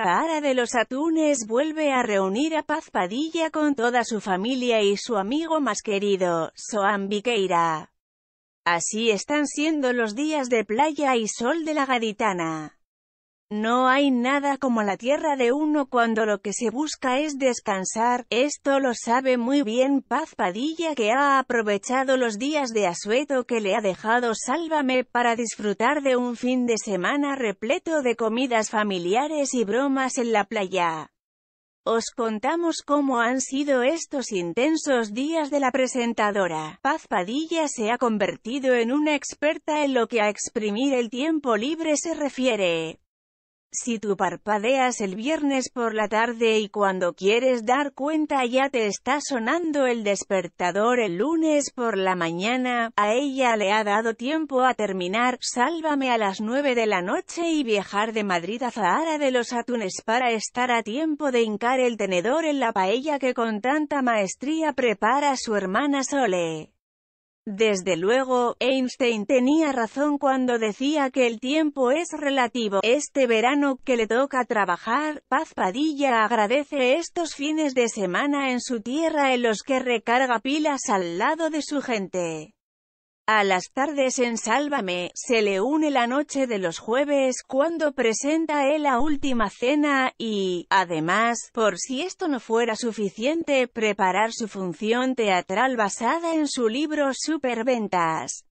Sahara de los Atunes vuelve a reunir a Paz Padilla con toda su familia y su amigo más querido, Soambiqueira. Así están siendo los días de playa y sol de la gaditana. No hay nada como la tierra de uno cuando lo que se busca es descansar, esto lo sabe muy bien Paz Padilla que ha aprovechado los días de asueto que le ha dejado Sálvame para disfrutar de un fin de semana repleto de comidas familiares y bromas en la playa. Os contamos cómo han sido estos intensos días de la presentadora. Paz Padilla se ha convertido en una experta en lo que a exprimir el tiempo libre se refiere. Si tu parpadeas el viernes por la tarde y cuando quieres dar cuenta ya te está sonando el despertador el lunes por la mañana, a ella le ha dado tiempo a terminar, sálvame a las 9 de la noche y viajar de Madrid a Zahara de los Atunes para estar a tiempo de hincar el tenedor en la paella que con tanta maestría prepara su hermana Sole. Desde luego, Einstein tenía razón cuando decía que el tiempo es relativo. Este verano, que le toca trabajar, Paz Padilla agradece estos fines de semana en su tierra en los que recarga pilas al lado de su gente. A las tardes en Sálvame, se le une la noche de los jueves cuando presenta él la última cena, y, además, por si esto no fuera suficiente, preparar su función teatral basada en su libro Superventas.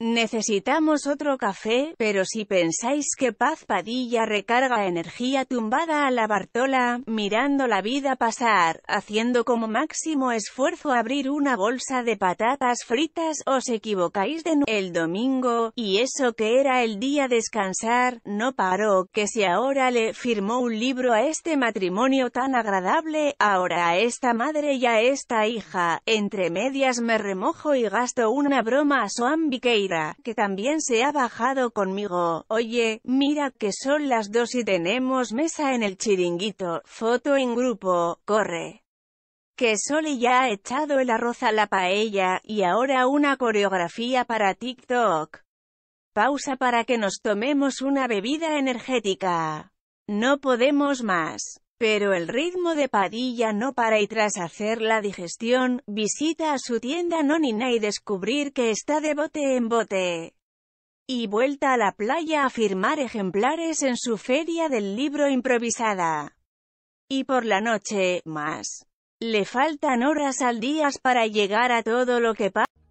Necesitamos otro café, pero si pensáis que Paz Padilla recarga energía tumbada a la Bartola, mirando la vida pasar, haciendo como máximo esfuerzo abrir una bolsa de patatas fritas, os equivocáis de El domingo, y eso que era el día descansar, no paró, que si ahora le firmó un libro a este matrimonio tan agradable, ahora a esta madre y a esta hija, entre medias me remojo y gasto una broma a Soambiqueiro que también se ha bajado conmigo. Oye, mira que son las dos y tenemos mesa en el chiringuito, foto en grupo, corre que Sole ya ha echado el arroz a la paella, y ahora una coreografía para TikTok. Pausa para que nos tomemos una bebida energética. No podemos más. Pero el ritmo de Padilla no para y tras hacer la digestión, visita a su tienda Nonina y descubrir que está de bote en bote. Y vuelta a la playa a firmar ejemplares en su feria del libro improvisada. Y por la noche, más. Le faltan horas al día para llegar a todo lo que pasa.